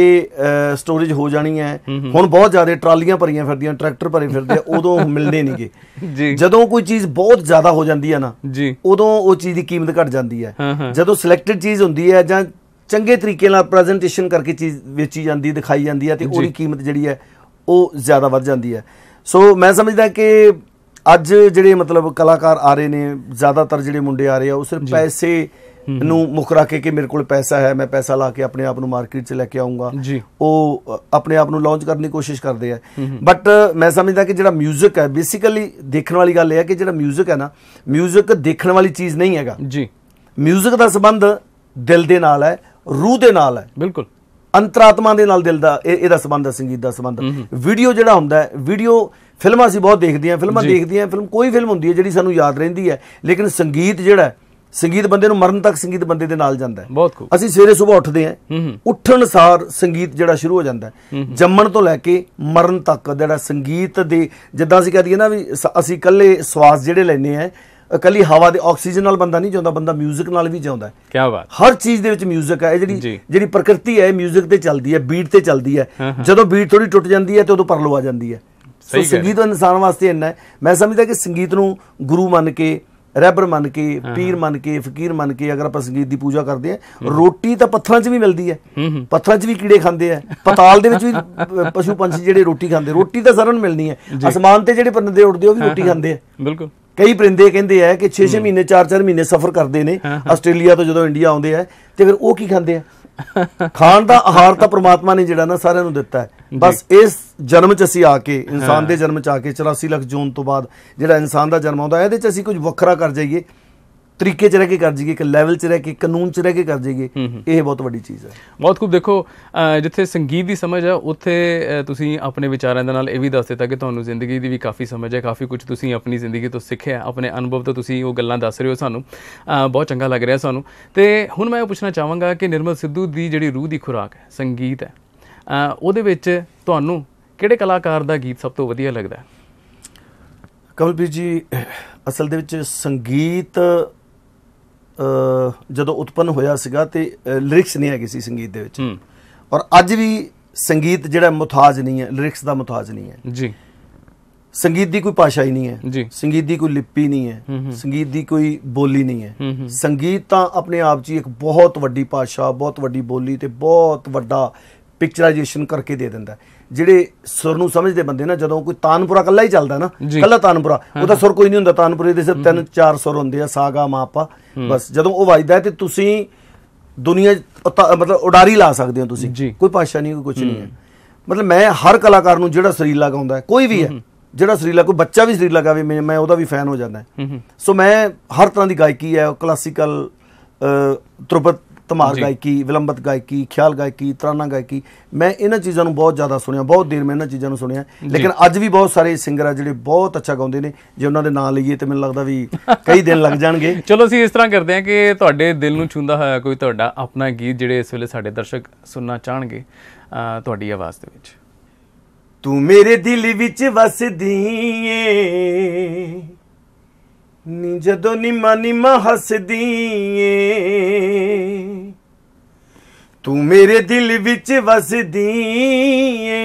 ਸਟੋਰੇਜ ਹੋ ਜਾਣੀ ਹੈ ਹੁਣ ਬਹੁਤ ਜ਼ਿਆਦਾ ਟਰਾਲੀਆਂ ਭਰੀਆਂ ਫਿਰਦੀਆਂ ਟਰੈਕਟਰ ਭਰੇ ਫਿਰਦੇ ਆ ਉਦੋਂ ਮਿਲਦੇ ਨਹੀਂਗੇ ਜੀ ਜਦੋਂ ਕੋਈ ਚੀਜ਼ ਬਹੁਤ ਜ਼ਿਆਦਾ ਹੋ ਜਾਂਦੀ ਹੈ ਨਾ ਜੀ ਉਦੋਂ ਉਹ ਚੀਜ਼ ਦੀ ਕੀਮਤ ਘਟ ਜਾਂਦੀ ਹੈ ਜਦੋਂ ਸਿਲੈਕਟਡ ਚੀਜ਼ ਹੁੰਦੀ ਹੈ ਜਾਂ ਚੰਗੇ ਤਰੀਕੇ ਨਾਲ ਪ੍ਰੈਜੈਂਟੇਸ਼ਨ ਕਰਕੇ ਚੀਜ਼ ਵੇਚੀ ਜਾਂਦੀ ਦਿਖਾਈ ਜਾਂਦੀ ਹੈ ਤੇ ਉਹਦੀ ਕੀਮਤ ਜਿਹੜੀ ਹੈ ਉਹ ਜ਼ਿਆਦਾ ਵੱਧ ਜਾਂਦੀ ਹੈ ਸੋ ਮੈਂ ਸਮਝਦਾ ਕਿ ਅੱਜ ਜਿਹੜੇ ਮਤਲਬ ਕਲਾਕਾਰ ਆ ਰਹੇ ਨੇ ਜ਼ਿਆਦਾਤਰ ਜਿਹੜੇ ਮੁੰਡੇ ਆ ਰਹੇ ਆ ਉਹ ਸਿਰਫ ਪੈਸੇ ਨੂੰ ਮੁੱਖ ਰੱਖ ਕੇ ਕਿ ਮੇਰੇ ਕੋਲ ਪੈਸਾ ਹੈ ਮੈਂ ਪੈਸਾ ਲਾ ਕੇ ਆਪਣੇ ਆਪ ਨੂੰ ਮਾਰਕੀਟ 'ਚ ਲੈ ਕੇ ਆਉਂਗਾ ਉਹ ਆਪਣੇ ਆਪ ਨੂੰ ਲਾਂਚ ਕਰਨ ਦੀ ਕੋਸ਼ਿਸ਼ ਕਰਦੇ ਆ ਬਟ ਮੈਂ ਸਮਝਦਾ ਕਿ ਜਿਹੜਾ 뮤직 ਹੈ ਬੇਸਿਕਲੀ ਦੇਖਣ ਵਾਲੀ ਗੱਲ ਇਹ ਹੈ ਕਿ ਜਿਹੜਾ 뮤직 ਹੈ ਨਾ 뮤직 ਦੇਖਣ ਵਾਲੀ ਚੀਜ਼ ਨਹੀਂ ਹੈਗਾ ਜੀ 뮤직 ਦਾ ਸਬੰਧ ਦਿਲ ਦੇ ਨਾਲ ਹੈ ਰੂਹ ਦੇ ਨਾਲ ਹੈ ਬਿਲਕੁਲ ਅੰਤਰਾਤਮਾ ਦੇ ਨਾਲ ਦਿਲ ਦਾ ਇਹਦਾ ਸੰਬੰਧ ਹੈ ਸੰਗੀਤ ਦਾ ਸੰਬੰਧ ਵੀਡੀਓ ਜਿਹੜਾ ਹੁੰਦਾ ਹੈ ਵੀਡੀਓ ਫਿਲਮਾਂ ਅਸੀਂ ਬਹੁਤ ਦੇਖਦੇ ਹਾਂ ਫਿਲਮਾਂ ਦੇਖਦੇ ਹਾਂ ਫਿਲਮ ਕੋਈ ਫਿਲਮ ਹੁੰਦੀ ਹੈ ਜਿਹੜੀ ਸਾਨੂੰ ਯਾਦ ਰਹਿੰਦੀ ਹੈ ਲੇਕਿਨ ਸੰਗੀਤ ਜਿਹੜਾ ਸੰਗੀਤ ਬੰਦੇ ਨੂੰ ਮਰਨ ਤੱਕ ਸੰਗੀਤ ਬੰਦੇ ਦੇ ਨਾਲ ਜਾਂਦਾ ਹੈ ਬਹੁਤ ਖੂਬ ਅਸੀਂ ਸਵੇਰੇ ਸਵੇਰ ਉੱਠਦੇ ਹਾਂ ਉੱਠਣ ਸਾਰ ਸੰਗੀਤ ਜਿਹੜਾ ਸ਼ੁਰੂ ਹੋ ਜਾਂਦਾ ਹੈ ਜੰਮਣ ਤੋਂ ਲੈ ਕੇ ਮਰਨ ਤੱਕ ਜਿਹੜਾ ਸੰਗੀਤ ਦੇ ਜਿੱਦਾਂ ਅਸੀਂ ਕਹਦੇ ਨਾ ਵੀ ਅਸੀਂ ਇਕੱਲੇ ਸਵਾਸ ਜਿਹੜੇ ਲੈਨੇ ਆ ਇਕੱਲੀ ਹਵਾ ਦੇ ਆਕਸੀਜਨ ਨਾਲ ਬੰਦਾ ਨਹੀਂ ਜਿਉਂਦਾ ਬੰਦਾ 뮤직 ਨਾਲ ਵੀ ਜਿਉਂਦਾ ਕੀ ਬਾਤ ਹਰ ਚੀਜ਼ ਦੇ ਵਿੱਚ 뮤직 ਹੈ ਜਿਹੜੀ ਜਿਹੜੀ ਪ੍ਰਕਿਰਤੀ ਹੈ 뮤직 ਤੇ ਚੱਲਦੀ ਹੈ ਬੀਟ ਤੇ ਚੱਲਦੀ ਹੈ ਜਦੋਂ ਬੀਟ ਥੋੜੀ ਟੁੱਟ ਜਾਂਦੀ ਹੈ ਤੇ ਉਦੋਂ ਪਰਲੋ ਆ ਜਾਂਦੀ ਹੈ ਸੋ ਸੰਗੀਤ ਇਨਸਾਨ ਵਾਸਤੇ ਇੰਨਾ ਮੈਂ ਸਮਝਦਾ ਕਿ ਸੰਗੀਤ ਨੂੰ ਗੁਰੂ ਮੰਨ ਕੇ ਰੈਬਰ ਮੰਨ ਕੇ ਪੀਰ ਮੰਨ ਕੇ ਫਕੀਰ ਮੰਨ ਕੇ ਅਗਰ ਆਪਾਂ ਸੰਗੀਤ ਦੀ ਪੂਜਾ ਕਰਦੇ ਆ ਰੋਟੀ ਤਾਂ ਪੱਥਰਾਂ 'ਚ ਵੀ ਮਿਲਦੀ ਹੈ ਪੱਥਰਾਂ 'ਚ ਵੀ ਕੀੜੇ ਖਾਂਦੇ ਆ ਪਤਾਲ ਦੇ ਵਿੱਚ ਵੀ ਪਸ਼ੂ ਪੰਛੀ ਜਿਹੜੇ ਰੋਟੀ ਖਾਂਦੇ ਰੋਟੀ ਤਾਂ ਸਰਨ ਮਿਲਣੀ ਹੈ ਅਸਮਾਨ ਤੇ ਜਿਹੜੇ ਪਰੰਦੇ ਉੱਡਦੇ ਉਹ ਵੀ ਰੋਟੀ ਖਾਂਦੇ ਆ ਬਿਲਕੁਲ ਕਈ ਪਰਿੰਦੇ ਕਹਿੰਦੇ ਆ ਕਿ 6-6 ਮਹੀਨੇ 4-4 ਮਹੀਨੇ ਸਫ਼ਰ ਕਰਦੇ ਨੇ ਆਸਟ੍ਰੇਲੀਆ ਤੋਂ ਜਦੋਂ ਇੰਡੀਆ ਆਉਂਦੇ ਆ ਤੇ ਫਿਰ ਉਹ ਕੀ ਖਾਂਦੇ ਆ ਖਾਣ ਦਾ ਆਹਾਰ ਤਾਂ ਪ੍ਰਮਾਤਮਾ ਨੇ ਜਿਹੜਾ ਨਾ ਸਾਰਿਆਂ ਨੂੰ ਦਿੱਤਾ ਹੈ ਬਸ ਇਸ ਜਨਮ 'ਚ ਅਸੀਂ ਆ ਕੇ ਇਨਸਾਨ ਦੇ ਜਨਮ 'ਚ ਆ ਕੇ 84 ਲੱਖ ਜੂਨ ਤੋਂ ਬਾਅਦ ਜਿਹੜਾ ਇਨਸਾਨ ਦਾ ਜਨਮ ਆਉਂਦਾ ਇਹਦੇ 'ਚ ਅਸੀਂ ਕੁਝ ਵੱਖਰਾ ਕਰ ਜਾਈਏ ਤਰੀਕੇ 'ਚ ਰਹਿ ਕੇ ਕਰ ਜੀਗੇ ਇੱਕ ਲੈਵਲ 'ਚ ਰਹਿ ਕੇ ਕਾਨੂੰਨ 'ਚ ਰਹਿ ਕੇ ਕਰ ਜੀਗੇ ਇਹ ਬਹੁਤ ਵੱਡੀ ਚੀਜ਼ ਹੈ ਬਹੁਤ ਖੂਬ ਦੇਖੋ ਜਿੱਥੇ ਸੰਗੀਤ ਦੀ ਸਮਝ ਆ ਉੱਥੇ ਤੁਸੀਂ ਆਪਣੇ ਵਿਚਾਰਾਂ ਦੇ ਨਾਲ ਇਹ ਵੀ ਦੱਸ ਦਿੱਤਾ ਕਿ ਤੁਹਾਨੂੰ ਜ਼ਿੰਦਗੀ ਦੀ ਵੀ ਕਾਫੀ ਸਮਝ ਹੈ ਕਾਫੀ ਕੁਝ ਤੁਸੀਂ ਆਪਣੀ ਜ਼ਿੰਦਗੀ ਤੋਂ ਸਿੱਖਿਆ ਆਪਣੇ ਅਨੁਭਵ ਤੋਂ ਤੁਸੀਂ ਉਹ ਗੱਲਾਂ ਦੱਸ ਰਹੇ ਹੋ ਸਾਨੂੰ ਬਹੁਤ ਚੰਗਾ ਲੱਗ ਰਿਹਾ ਸਾਨੂੰ ਤੇ ਹੁਣ ਮੈਂ ਇਹ ਪੁੱਛਣਾ ਚਾਹਾਂਗਾ ਕਿ ਨਿਰਮਲ ਸਿੱਧੂ ਦੀ ਜਿਹੜੀ ਰੂਹ ਦੀ ਖੁਰਾਕ ਹੈ ਸੰਗੀਤ ਹੈ ਉਹਦੇ ਵਿੱਚ ਤੁਹਾਨੂੰ ਕਿਹੜੇ ਕਲਾਕਾਰ ਦਾ ਗੀਤ ਸਭ ਤੋਂ ਵਧੀਆ ਲੱਗਦਾ ਹੈ ਕਮਲਪ੍ਰੀਤ ਜੀ ਅਸਲ ਦੇ ਵਿੱਚ ਸੰਗੀਤ ਜਦੋਂ ਉਤਪੰਨ ਹੋਇਆ ਸੀਗਾ ਤੇ ਲਿਰਿਕਸ ਨਹੀਂ ਹੈਗੀ ਸੀ ਸੰਗੀਤ ਦੇ ਵਿੱਚ ਔਰ ਅੱਜ ਵੀ ਸੰਗੀਤ ਜਿਹੜਾ ਮੁਤਾਜ ਨਹੀਂ ਹੈ ਲਿਰਿਕਸ ਦਾ ਮੁਤਾਜ ਨਹੀਂ ਹੈ ਜੀ ਸੰਗੀਤ ਦੀ ਕੋਈ ਭਾਸ਼ਾ ਹੀ ਨਹੀਂ ਹੈ ਸੰਗੀਤ ਦੀ ਕੋਈ ਲਿਪੀ ਨਹੀਂ ਹੈ ਸੰਗੀਤ ਦੀ ਕੋਈ ਬੋਲੀ ਨਹੀਂ ਹੈ ਸੰਗੀਤ ਤਾਂ ਆਪਣੇ ਆਪ 'ਚ ਇੱਕ ਬਹੁਤ ਵੱਡੀ ਭਾਸ਼ਾ ਬਹੁਤ ਵੱਡੀ ਬੋਲੀ ਤੇ ਬਹੁਤ ਵੱਡਾ ਪਿਕਚਰਾਈਜੇਸ਼ਨ ਕਰਕੇ ਦੇ ਦਿੰਦਾ ਜਿਹੜੇ ਸੁਰ ਨੂੰ ਸਮਝਦੇ ਬੰਦੇ ਨਾ ਜਦੋਂ ਕੋਈ ਤਾਨਪੁਰਾ ਕੱਲਾ ਹੀ ਚੱਲਦਾ ਨਾ ਕੱਲਾ ਤਾਨਪੁਰਾ ਉਹਦਾ ਸੁਰ ਕੋਈ ਨਹੀਂ ਹੁੰਦਾ ਤਾਨਪੁਰੇ ਦੇ ਸਿਰ ਤਿੰਨ ਚਾਰ ਸੁਰ ਹੁੰਦੇ ਆ ਸਾਗਾ ਮਾਪਾ ਬਸ ਜਦੋਂ ਉਹ ਵੱਜਦਾ ਤੇ ਤੁਸੀਂ ਦੁਨੀਆ ਮਤਲਬ ਉਡਾਰੀ ਲਾ ਸਕਦੇ ਹੋ ਤੁਸੀਂ ਕੋਈ ਪਾਸ਼ਾ ਨਹੀਂ ਕੋਈ ਕੁਝ ਨਹੀਂ ਹੈ ਮਤਲਬ ਮੈਂ ਹਰ ਕਲਾਕਾਰ ਨੂੰ ਜਿਹੜਾ ਸਰੀਲਾ ਲਗਾਉਂਦਾ ਕੋਈ ਵੀ ਹੈ ਜਿਹੜਾ ਸਰੀਲਾ ਕੋਈ ਬੱਚਾ ਵੀ ਸਰੀਲਾ ਲਗਾਵੇ ਮੈਂ ਉਹਦਾ ਵੀ ਫੈਨ ਹੋ ਜਾਂਦਾ ਸੋ ਮੈਂ ਹਰ ਤਰ੍ਹਾਂ ਦੀ ਗਾਇਕੀ ਹੈ ਕਲਾਸਿਕਲ ਤ੍ਰਿਪਤ ਧਮਾਰ ਗਾਇਕੀ ਵਿਲੰਬਤ ਗਾਇਕੀ ਖਿਆਲ ਗਾਇਕੀ ਤਰਾਨਾ ਗਾਇਕੀ ਮੈਂ ਇਹਨਾਂ ਚੀਜ਼ਾਂ ਨੂੰ ਬਹੁਤ ਜ਼ਿਆਦਾ ਸੁਣਿਆ ਬਹੁਤ ਦੇਰ ਮੈਂ ਇਹਨਾਂ ਚੀਜ਼ਾਂ ਨੂੰ ਸੁਣਿਆ ਲੇਕਿਨ ਅੱਜ ਵੀ ਬਹੁਤ ਸਾਰੇ ਸਿੰਗਰ ਆ ਜਿਹੜੇ ਬਹੁਤ ਅੱਛਾ ਗਾਉਂਦੇ ਨੇ ਜੇ ਉਹਨਾਂ ਦੇ ਨਾਂ ਲਈਏ ਤੇ ਮੈਨੂੰ ਲੱਗਦਾ ਵੀ ਕਈ ਦਿਨ ਲੱਗ ਜਾਣਗੇ ਚਲੋ ਅਸੀਂ ਇਸ ਤਰ੍ਹਾਂ ਕਰਦੇ ਹਾਂ ਕਿ ਤੁਹਾਡੇ ਦਿਲ ਨੂੰ ਛੂੰਦਾ ਹੋਇਆ ਕੋਈ ਤੁਹਾਡਾ ਆਪਣਾ ਗੀਤ ਜਿਹੜੇ ਇਸ ਵੇਲੇ ਸਾਡੇ ਦਰਸ਼ਕ ਸੁਣਨਾ ਚਾਹਣਗੇ ਤੁਹਾਡੀ ਆਵਾਜ਼ ਦੇ ਵਿੱਚ ਤੂੰ ਮੇਰੇ ਦਿਲ ਵਿੱਚ ਵਸਦੀ ਏ ਨੀ ਜਦੋਂ ਨਿਮਾ ਨਿਮਾ ਹੱਸਦੀ ਏ ਤੂੰ ਮੇਰੇ ਦਿਲ ਵਿੱਚ ਵਸਦੀ ਏ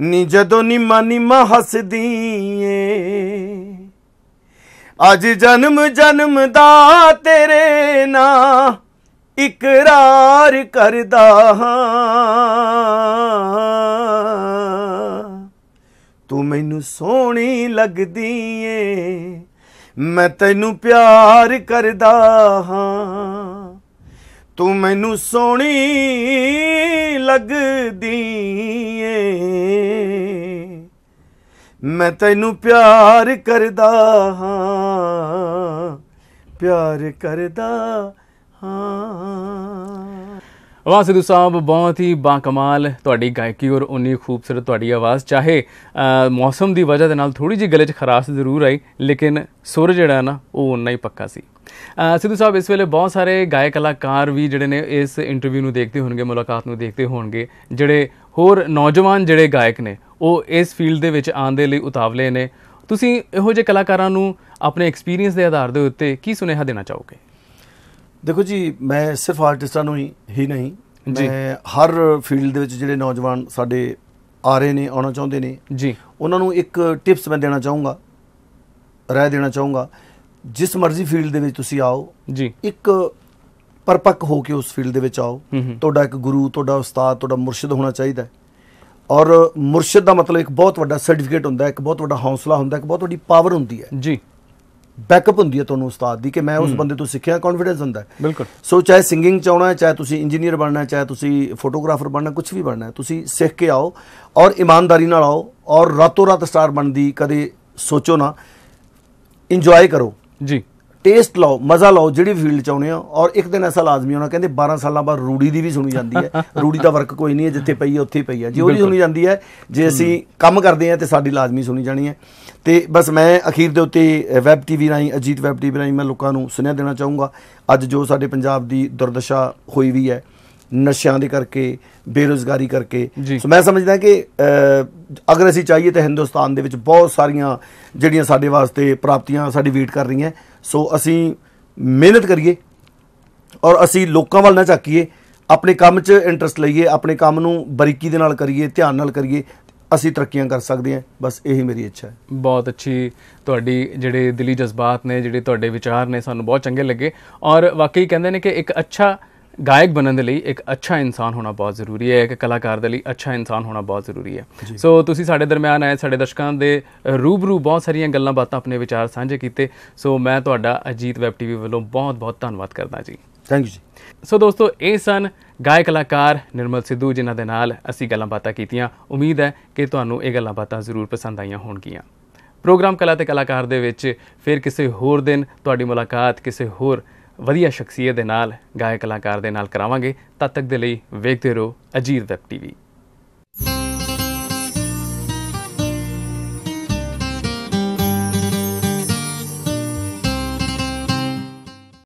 ਨੀ ਜਦੋਂ ਨਿਮਾ ਨਿਮਾ ਹੱਸਦੀ ਏ ਅੱਜ ਜਨਮ ਜਨਮ ਦਾ ਤੇਰੇ ਨਾਂ ਇਕਰਾਰ ਕਰਦਾ ਹਾਂ ਤੂੰ ਮੈਨੂੰ ਸੋਹਣੀ ਲੱਗਦੀ ਏ ਮੈਂ ਤੈਨੂੰ ਪਿਆਰ ਕਰਦਾ ਹਾਂ ਤੂੰ ਮੈਨੂੰ ਸੋਹਣੀ ਲੱਗਦੀ ਏ ਮੈਂ ਤੈਨੂੰ ਪਿਆਰ ਕਰਦਾ ਹਾਂ ਪਿਆਰ ਕਰਦਾ ਹਾਂ ਵਾਹ ਸਿੱਧੂ ਸਾਹਿਬ ਬਹੁਤ ਹੀ ਬਾ ਕਮਾਲ ਤੁਹਾਡੀ ਗਾਇਕੀ ਔਰ ਉਨੀ ਖੂਬਸੂਰਤ ਤੁਹਾਡੀ ਆਵਾਜ਼ ਚਾਹੇ ਮੌਸਮ ਦੀ ਵਜ੍ਹਾ ਦੇ ਨਾਲ ਥੋੜੀ ਜਿਹੀ ਗਲੇ 'ਚ ਖਰਾਸ ਜ਼ਰੂਰ ਆਈ ਲੇਕਿਨ ਸੁਰ ਜਿਹੜਾ ਨਾ ਉਹ ਉਨਾ ਹੀ ਪੱਕਾ ਸੀ ਸਿੱਧੂ ਸਾਹਿਬ ਇਸ ਵੇਲੇ ਬਹੁਤ ਸਾਰੇ ਗਾਇਕ ਕਲਾਕਾਰ ਵੀ ਜਿਹੜੇ ਨੇ ਇਸ ਇੰਟਰਵਿਊ ਨੂੰ ਦੇਖਦੇ ਹੋਣਗੇ ਮੁਲਾਕਾਤ ਨੂੰ ਦੇਖਦੇ ਹੋਣਗੇ ਜਿਹੜੇ ਹੋਰ ਨੌਜਵਾਨ ਜਿਹੜੇ ਗਾਇਕ ਨੇ ਉਹ ਇਸ ਫੀਲਡ ਦੇ ਵਿੱਚ ਆਉਣ ਦੇ ਲਈ ਉਤਾਵਲੇ ਨੇ ਤੁਸੀਂ ਇਹੋ ਜਿਹੇ ਕਲਾਕਾਰਾਂ ਨੂੰ ਆਪਣੇ ਐਕਸਪੀਰੀਅੰਸ ਦੇ ਆਧਾਰ ਦੇ ਉੱਤੇ ਕੀ ਸੁਨੇਹਾ ਦੇਣਾ ਚਾਹੋਗੇ ਦੇਖੋ ਜੀ ਮੈਂ ਸਿਰਫ ਆਰਟਿਸਟਾਂ ਨੂੰ ਹੀ ਨਹੀਂ ਮੈਂ ਹਰ ਫੀਲਡ ਦੇ ਵਿੱਚ ਜਿਹੜੇ ਨੌਜਵਾਨ ਸਾਡੇ ਆ ਰਹੇ ਨੇ ਆਉਣਾ ਚਾਹੁੰਦੇ ਨੇ ਜੀ ਉਹਨਾਂ ਨੂੰ ਇੱਕ ਟਿਪਸ ਮੈਂ ਦੇਣਾ ਚਾਹੂੰਗਾ ਰਾਏ ਦੇਣਾ ਚਾਹੂੰਗਾ ਜਿਸ ਮਰਜ਼ੀ ਫੀਲਡ ਦੇ ਵਿੱਚ ਤੁਸੀਂ ਆਓ ਜੀ ਇੱਕ ਪਰਪੱਕ ਹੋ ਕੇ ਉਸ ਫੀਲਡ ਦੇ ਵਿੱਚ ਆਓ ਤੁਹਾਡਾ ਇੱਕ ਗੁਰੂ ਤੁਹਾਡਾ ਉਸਤਾਦ ਤੁਹਾਡਾ ਮੁਰਸ਼ਿਦ ਹੋਣਾ ਚਾਹੀਦਾ ਔਰ ਮੁਰਸ਼ਿਦ ਦਾ ਮਤਲਬ ਇੱਕ ਬਹੁਤ ਵੱਡਾ ਸਰਟੀਫਿਕੇਟ ਹੁੰਦਾ ਹੈ ਇੱਕ ਬਹੁਤ ਵੱਡਾ ਹੌਸਲਾ ਹੁੰਦਾ ਹੈ ਇੱਕ ਬਹੁਤ ਵੱਡੀ ਪਾਵਰ ਹੁੰਦੀ ਹੈ ਜੀ ਬੈਕਅਪ ਹੁੰਦੀ ਹੈ ਤੁਹਾਨੂੰ ਉਸਤਾਦ ਦੀ ਕਿ ਮੈਂ ਉਸ ਬੰਦੇ ਤੋਂ ਸਿੱਖਿਆ ਕੌਨਫੀਡੈਂਸ ਹੁੰਦਾ ਬਿਲਕੁਲ ਸੋ ਚਾਹੇ ਸਿੰਗਿੰਗ ਚ ਆਉਣਾ ਹੈ ਚਾਹੇ ਤੁਸੀਂ ਇੰਜੀਨੀਅਰ ਬਣਨਾ ਚਾਹੇ ਤੁਸੀਂ ਫੋਟੋਗ੍ਰਾਫਰ ਬਣਨਾ ਕੁਝ ਵੀ ਬਣਨਾ ਹੈ ਤੁਸੀਂ ਸਿੱਖ ਕੇ ਆਓ ਔਰ ਇਮਾਨਦਾਰੀ ਨਾਲ ਆਓ ਔਰ ਰਾਤੋਂ ਰਾਤ ਸਟਾਰ ਬਣਦੀ ਕਦੇ ਸੋਚੋ ਨਾ ਇੰਜੋਏ ਕਰੋ ਜੀ ਟੇਸਟ ਲਓ ਮਜ਼ਾ ਲਓ ਜਿਹੜੀ ਫੀਲਡ ਚ ਆਉਣੇ ਆ ਔਰ ਇੱਕ ਦਿਨ ਐਸਾ ਲਾਜ਼ਮੀ ਹੋਣਾ ਕਹਿੰਦੇ 12 ਸਾਲਾਂ ਬਾਅਦ ਰੂੜੀ ਦੀ ਵੀ ਸੁਣੀ ਜਾਂਦੀ ਹੈ ਰੂੜੀ ਦਾ ਵਰਕ ਕੋਈ ਨਹੀਂ ਹੈ ਜਿੱਥੇ ਪਈ ਹੈ ਉੱਥੇ ਹੀ ਪਈ ਹੈ ਜੇ ਉਹਦੀ ਸੁਣੀ ਜਾਂਦੀ ਹੈ ਜੇ ਅਸੀਂ ਕੰਮ ਕਰਦੇ ਆ ਤੇ ਸਾਡੀ ਲਾਜ਼ਮੀ ਸੁਣੀ ਜਾਣੀ ਹੈ ਤੇ ਬਸ ਮੈਂ ਅਖੀਰ ਦੇ ਉੱਤੇ ਵੈਬ ਟੀਵੀ ਰਾਹੀਂ ਅਜੀਤ ਵੈਬ ਟੀਵੀ ਰਾਹੀਂ ਮੈਂ ਲੋਕਾਂ ਨੂੰ ਸੁਨੇਹਾ ਦੇਣਾ ਚਾਹੂੰਗਾ ਅੱਜ ਜੋ ਸਾਡੇ ਪੰਜਾਬ ਦੀ ਦੁਰਦਸ਼ਾ ਹੋਈ ਵੀ ਹੈ ਨਸ਼ਿਆਂ ਦੇ ਕਰਕੇ ਬੇਰੋਜ਼ਗਾਰੀ ਕਰਕੇ ਸੋ ਮੈਂ ਸਮਝਦਾ ਕਿ ਅਗਰ ਅਸੀਂ ਚਾਹੀਏ ਤਾਂ ਹਿੰਦੁਸਤਾਨ ਦੇ ਵਿੱਚ ਬਹੁਤ ਸਾਰੀਆਂ ਜਿਹੜੀਆਂ ਸਾਡੇ ਵਾਸਤੇ ਪ੍ਰਾਪਤੀਆਂ ਸਾਡੀ ਵੇਟ ਕਰ ਰਹੀਆਂ ਸੋ ਅਸੀਂ ਮਿਹਨਤ ਕਰੀਏ ਔਰ ਅਸੀਂ ਲੋਕਾਂ ਵੱਲ ਨਾ ਝਾਕੀਏ ਆਪਣੇ ਕੰਮ 'ਚ ਇੰਟਰਸਟ ਲਈਏ ਆਪਣੇ ਕੰਮ ਨੂੰ ਬਰੀਕੀ ਦੇ ਨਾਲ ਕਰੀਏ ਧਿਆਨ ਨਾਲ ਕਰੀਏ ਅਸੀਂ ਤਰੱਕੀਆਂ ਕਰ ਸਕਦੇ ਹਾਂ ਬਸ ਇਹੀ ਮੇਰੀ ਇੱਛਾ ਹੈ ਬਹੁਤ ਅੱਛੀ ਤੁਹਾਡੀ ਜਿਹੜੇ ਦਿਲੀ ਜਜ਼ਬਾਤ ਨੇ ਜਿਹੜੇ ਤੁਹਾਡੇ ਵਿਚਾਰ ਨੇ ਸਾਨੂੰ ਬਹੁਤ ਚੰਗੇ ਲੱਗੇ ਔਰ ਵਾਕਈ ਕਹਿੰਦੇ ਨੇ ਕਿ ਇੱਕ ਅੱਛਾ ਗਾਇਕ ਬਣਨ ਦੇ ਲਈ ਇੱਕ ਅੱਛਾ ਇਨਸਾਨ ਹੋਣਾ ਬਹੁਤ ਜ਼ਰੂਰੀ ਹੈ ਇੱਕ ਕਲਾਕਾਰ ਦੇ ਲਈ ਅੱਛਾ ਇਨਸਾਨ ਹੋਣਾ ਬਹੁਤ ਜ਼ਰੂਰੀ ਹੈ ਸੋ ਤੁਸੀਂ ਸਾਡੇ ਦਰਮਿਆਨ ਆਏ ਸਾਡੇ ਦਰਸ਼ਕਾਂ ਦੇ ਰੂਬਰੂ ਬਹੁਤ ਸਾਰੀਆਂ ਗੱਲਾਂ ਬਾਤਾਂ ਆਪਣੇ ਵਿਚਾਰ ਸਾਂਝੇ ਕੀਤੇ ਸੋ ਮੈਂ ਤੁਹਾਡਾ ਅਜੀਤ ਵੈਬ ਟੀਵੀ ਵੱਲੋਂ ਬਹੁਤ ਬਹੁਤ ਧੰਨਵਾਦ ਕਰਦਾ ਜੀ ਥੈਂਕ ਯੂ ਜੀ ਸੋ ਦੋਸਤੋ ਇਹ ਸਨ ਗਾਇਕ ਕਲਾਕਾਰ ਨਿਰਮਲ ਸਿੱਧੂ ਜਿਨ੍ਹਾਂ ਦੇ ਨਾਲ ਅਸੀਂ ਗੱਲਾਂ ਬਾਤਾਂ ਕੀਤੀਆਂ ਉਮੀਦ ਹੈ ਕਿ ਤੁਹਾਨੂੰ ਇਹ ਗੱਲਾਂ ਬਾਤਾਂ ਜ਼ਰੂਰ ਪਸੰਦ ਆਈਆਂ ਹੋਣਗੀਆਂ ਪ੍ਰੋਗਰਾਮ ਕਲਾ ਤੇ ਕਲਾਕਾਰ ਦੇ ਵਿੱਚ ਫਿਰ ਕਿਸੇ ਹੋਰ ਦਿਨ ਤੁਹਾਡੀ ਮੁਲਾਕਾਤ ਕਿਸੇ ਹੋਰ ਵਧੀਆ ਸ਼ਖਸੀਅਤ ਦੇ ਨਾਲ ਗਾਇਕ ਕਲਾਕਾਰ ਦੇ ਨਾਲ ਕਰਾਵਾਂਗੇ ਤਦ ਤੱਕ ਦੇ ਲਈ ਵੇਖਦੇ ਰਹੋ ਅਜੀਤ ਵੈਬ ਟੀਵੀ